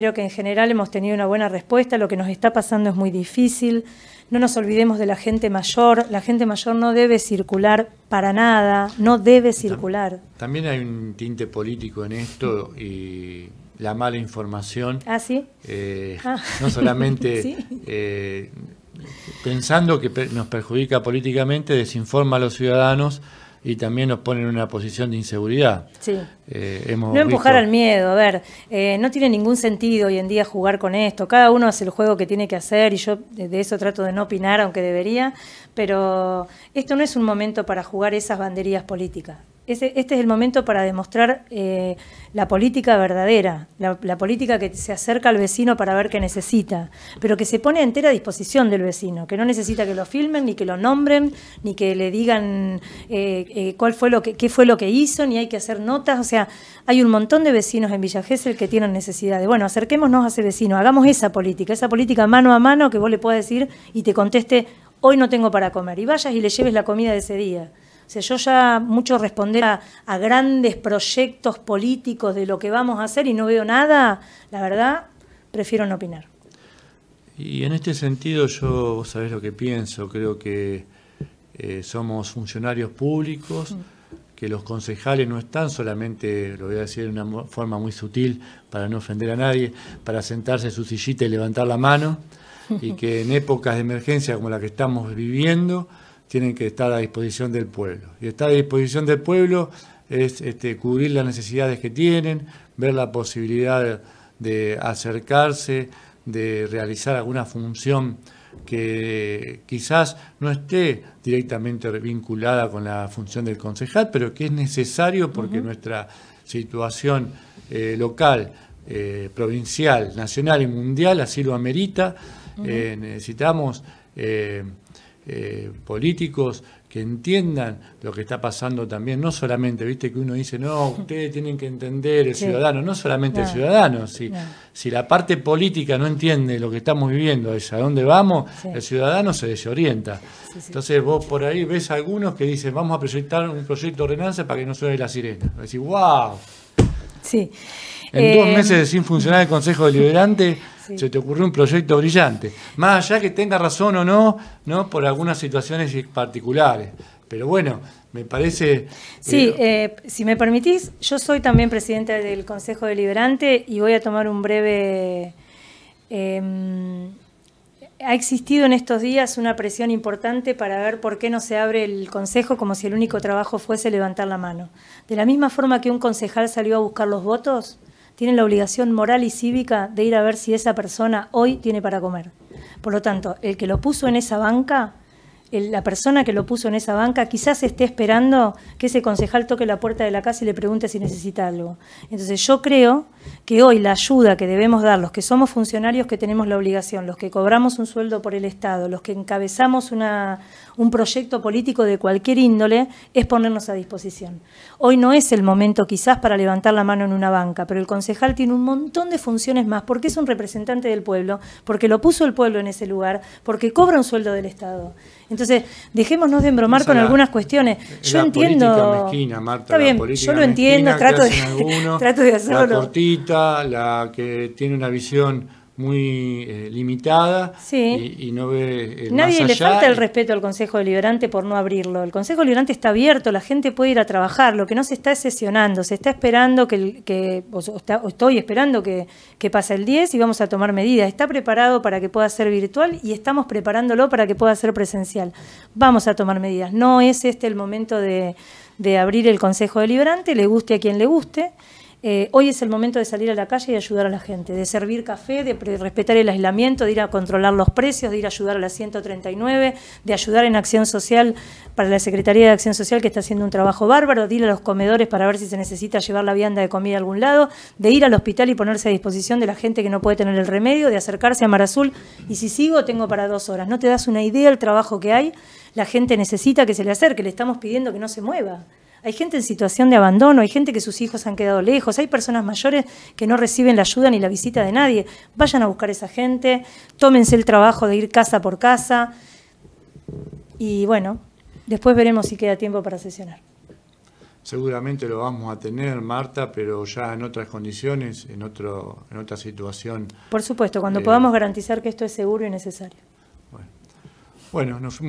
Creo que en general hemos tenido una buena respuesta, lo que nos está pasando es muy difícil. No nos olvidemos de la gente mayor, la gente mayor no debe circular para nada, no debe circular. También hay un tinte político en esto y la mala información. Ah, sí. Eh, ah. No solamente eh, pensando que nos perjudica políticamente, desinforma a los ciudadanos y también nos ponen en una posición de inseguridad. Sí. Eh, no empujar al miedo, a ver, eh, no tiene ningún sentido hoy en día jugar con esto, cada uno hace el juego que tiene que hacer y yo de eso trato de no opinar, aunque debería, pero esto no es un momento para jugar esas banderías políticas este es el momento para demostrar eh, la política verdadera, la, política que se acerca al vecino para ver qué necesita, pero que se pone a entera disposición del vecino, que no necesita que lo filmen, ni que lo nombren, ni que le digan eh, eh, cuál fue lo que, qué fue lo que hizo, ni hay que hacer notas. O sea, hay un montón de vecinos en Villa Gesell que tienen necesidades. Bueno, acerquémonos a ese vecino, hagamos esa política, esa política mano a mano que vos le puedas decir y te conteste, hoy no tengo para comer, y vayas y le lleves la comida de ese día yo ya mucho responder a, grandes proyectos políticos de lo que vamos a hacer y no veo nada, la verdad, prefiero no opinar. Y en este sentido yo, vos sabés lo que pienso, creo que eh, somos funcionarios públicos, mm. que los concejales no están solamente, lo voy a decir de una forma muy sutil para no ofender a nadie, para sentarse en su sillita y levantar la mano, y que en épocas de emergencia como la que estamos viviendo, tienen que estar a disposición del pueblo. Y estar a disposición del pueblo es este, cubrir las necesidades que tienen, ver la posibilidad de acercarse, de realizar alguna función que quizás no esté directamente vinculada con la función del concejal, pero que es necesario porque nuestra situación eh, local, eh, provincial, nacional y mundial así lo amerita. Eh, necesitamos eh, políticos que entiendan lo que está pasando también, no solamente, viste que uno dice, no, ustedes tienen que entender el ciudadano, no solamente el ciudadano, si, si la parte política no entiende lo que estamos viviendo, es a dónde vamos, el ciudadano se desorienta. Entonces vos por ahí ves algunos que dicen, vamos a proyectar un proyecto de ordenanza para que no suene la sirena. Decís, wow. Sí. En dos eh, meses sin funcionar el Consejo Deliberante se te ocurrió un proyecto brillante. Más allá que tenga razón o no, ¿no? por algunas situaciones particulares. Pero bueno, me parece... Sí, eh, eh, si me permitís, yo soy también presidenta del Consejo Deliberante y voy a tomar un breve... Em, ha existido en estos días una presión importante para ver por qué no se abre el Consejo como si el único trabajo fuese levantar la mano. De la misma forma que un concejal salió a buscar los votos, tienen la obligación moral y cívica de ir a ver si esa persona hoy tiene para comer. Por lo tanto, el que lo puso en esa banca la persona que lo puso en esa banca quizás esté esperando que ese concejal toque la puerta de la casa y le pregunte si necesita algo. Entonces yo creo que hoy la ayuda que debemos dar los que somos funcionarios que tenemos la obligación, los que cobramos un sueldo por el Estado, los que encabezamos un proyecto político de cualquier índole, es ponernos a disposición. Hoy no es el momento quizás para levantar la mano en una banca, pero el concejal tiene un montón de funciones más porque es un representante del pueblo, porque lo puso el pueblo en ese lugar, porque cobra un sueldo del Estado. Entonces, entonces, dejémonos de embromar con algunas cuestiones. Yo la entiendo. Política mezquina, Marta, Está bien, yo lo entiendo, trato de, trato de, hacerlo. La cortita, la que tiene una visión muy eh, limitada y, no ve eh, Nadie le falta el respeto al Consejo Deliberante por no abrirlo. El Consejo Deliberante está abierto, la gente puede ir a trabajar, lo que no se está es sesionando, se está esperando que, o, estoy esperando que, pase el 10 y vamos a tomar medidas. Está preparado para que pueda ser virtual y estamos preparándolo para que pueda ser presencial. Vamos a tomar medidas. No es este el momento de, de abrir el Consejo Deliberante, le guste a quien le guste. Eh, hoy es el momento de salir a la calle y ayudar a la gente, de servir café, de respetar el aislamiento, de ir a controlar los precios, de ir a ayudar a la 139, de ayudar en acción social para la Secretaría de Acción Social que está haciendo un trabajo bárbaro, de ir a los comedores para ver si se necesita llevar la vianda de comida a algún lado, de ir al hospital y ponerse a disposición de la gente que no puede tener el remedio, de acercarse a Mar Azul y si sigo tengo para dos horas. No te das una idea del trabajo que hay, la gente necesita que se le acerque, le estamos pidiendo que no se mueva. Hay gente en situación de abandono, hay gente que sus hijos han quedado lejos, hay personas mayores que no reciben la ayuda ni la visita de nadie. Vayan a buscar a esa gente, tómense el trabajo de ir casa por casa y bueno, después veremos si queda tiempo para sesionar. Seguramente lo vamos a tener, Marta, pero ya en otras condiciones, en, otro, en otra situación. Por supuesto, cuando eh, podamos garantizar que esto es seguro y necesario. bueno nos fuimos.